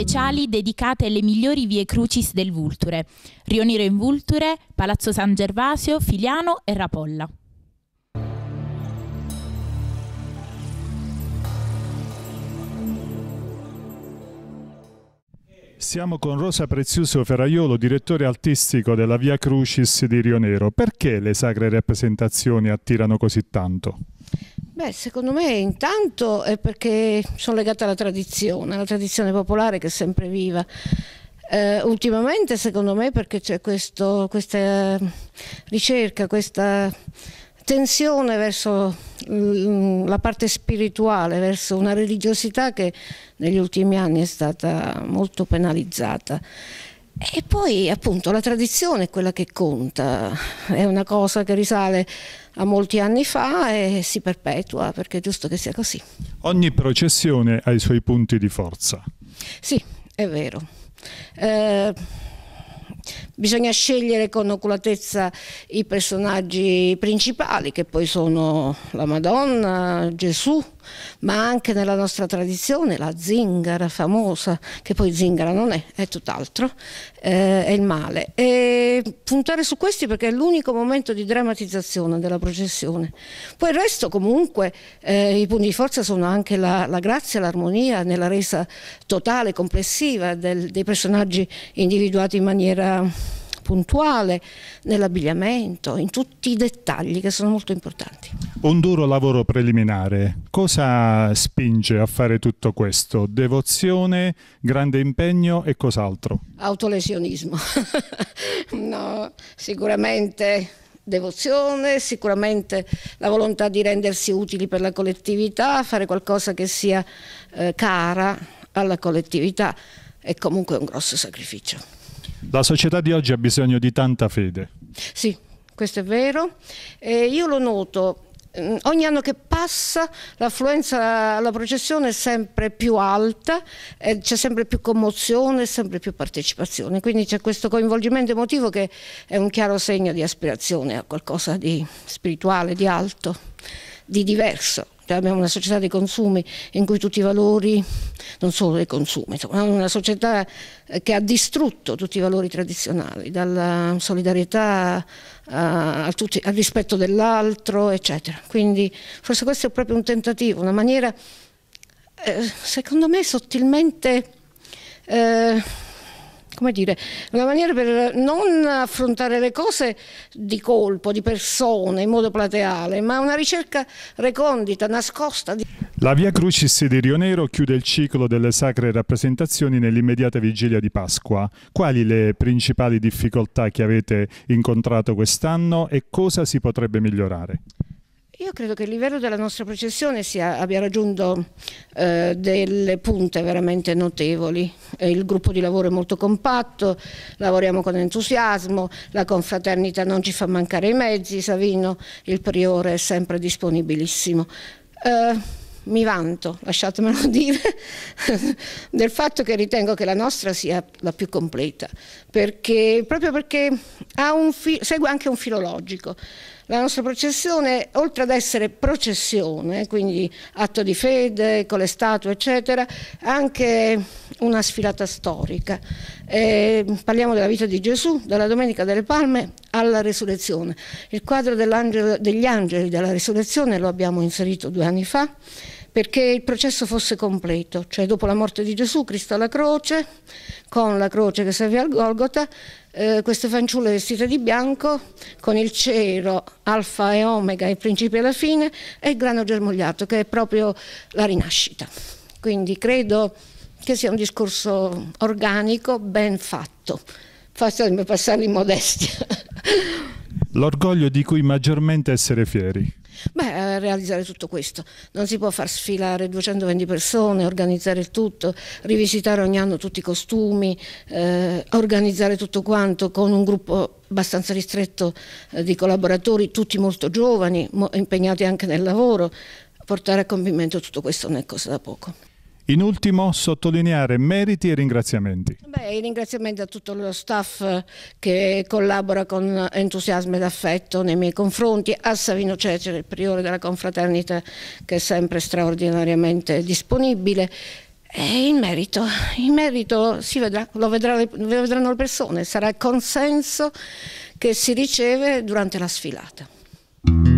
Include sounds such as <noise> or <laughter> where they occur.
speciali dedicate alle migliori vie crucis del Vulture, Rionero in Vulture, Palazzo San Gervasio, Filiano e Rapolla. Siamo con Rosa Prezioso Ferraiolo, direttore artistico della Via Crucis di Rionero. Perché le sacre rappresentazioni attirano così tanto? Beh, secondo me intanto è perché sono legata alla tradizione, alla tradizione popolare che è sempre viva. Eh, ultimamente secondo me perché c'è questa ricerca, questa tensione verso la parte spirituale, verso una religiosità che negli ultimi anni è stata molto penalizzata. E poi appunto la tradizione è quella che conta, è una cosa che risale a molti anni fa e si perpetua perché è giusto che sia così. Ogni processione ha i suoi punti di forza. Sì, è vero. Eh, bisogna scegliere con oculatezza i personaggi principali che poi sono la Madonna, Gesù, ma anche nella nostra tradizione, la zingara famosa, che poi zingara non è, è tutt'altro, eh, è il male. E puntare su questi perché è l'unico momento di drammatizzazione della processione. Poi il resto comunque eh, i punti di forza sono anche la, la grazia, l'armonia nella resa totale, complessiva del, dei personaggi individuati in maniera puntuale, nell'abbigliamento, in tutti i dettagli che sono molto importanti. Un duro lavoro preliminare, cosa spinge a fare tutto questo? Devozione, grande impegno e cos'altro? Autolesionismo, <laughs> no, sicuramente devozione, sicuramente la volontà di rendersi utili per la collettività, fare qualcosa che sia eh, cara alla collettività è comunque un grosso sacrificio. La società di oggi ha bisogno di tanta fede. Sì, questo è vero. Eh, io lo noto mm, ogni anno che passa l'affluenza alla processione è sempre più alta, eh, c'è sempre più commozione, sempre più partecipazione, quindi c'è questo coinvolgimento emotivo che è un chiaro segno di aspirazione a qualcosa di spirituale, di alto, di diverso. Cioè, abbiamo una società dei consumi in cui tutti i valori, non solo dei consumi, insomma, una società che ha distrutto tutti i valori tradizionali, dalla solidarietà eh, a, tutti, al rispetto dell'altro, eccetera. Quindi forse questo è proprio un tentativo, una maniera, eh, secondo me, sottilmente... Eh, come dire, una maniera per non affrontare le cose di colpo, di persone, in modo plateale, ma una ricerca recondita, nascosta. La Via Crucis di Rio Nero chiude il ciclo delle sacre rappresentazioni nell'immediata vigilia di Pasqua. Quali le principali difficoltà che avete incontrato quest'anno e cosa si potrebbe migliorare? Io credo che il livello della nostra processione sia, abbia raggiunto eh, delle punte veramente notevoli. Eh, il gruppo di lavoro è molto compatto, lavoriamo con entusiasmo, la confraternita non ci fa mancare i mezzi, Savino, il priore, è sempre disponibilissimo. Eh, mi vanto, lasciatemelo <laughs> dire, del fatto che ritengo che la nostra sia la più completa, perché, proprio perché segue anche un filologico. La nostra processione, oltre ad essere processione, quindi atto di fede, con le statue, eccetera, è anche una sfilata storica. Eh, parliamo della vita di Gesù, dalla Domenica delle Palme alla Resurrezione. Il quadro degli angeli della Resurrezione lo abbiamo inserito due anni fa perché il processo fosse completo, cioè dopo la morte di Gesù, Cristo alla croce, con la croce che serve al Golgota, eh, queste fanciulle vestite di bianco, con il cielo, alfa e omega, il principio e la fine, e il grano germogliato, che è proprio la rinascita. Quindi credo che sia un discorso organico, ben fatto. Fatemi passare in modestia. L'orgoglio di cui maggiormente essere fieri. Beh, eh, realizzare tutto questo. Non si può far sfilare 220 persone, organizzare il tutto, rivisitare ogni anno tutti i costumi, eh, organizzare tutto quanto con un gruppo abbastanza ristretto eh, di collaboratori, tutti molto giovani, mo impegnati anche nel lavoro. Portare a compimento tutto questo non è cosa da poco. In ultimo, sottolineare meriti e ringraziamenti. Beh, i ringraziamenti a tutto lo staff eh, che collabora con entusiasmo ed affetto nei miei confronti, a Savino Cecere, il priore della confraternita, che è sempre straordinariamente disponibile. E in merito, in merito si vedrà, lo, vedrà, lo vedranno le persone, sarà il consenso che si riceve durante la sfilata.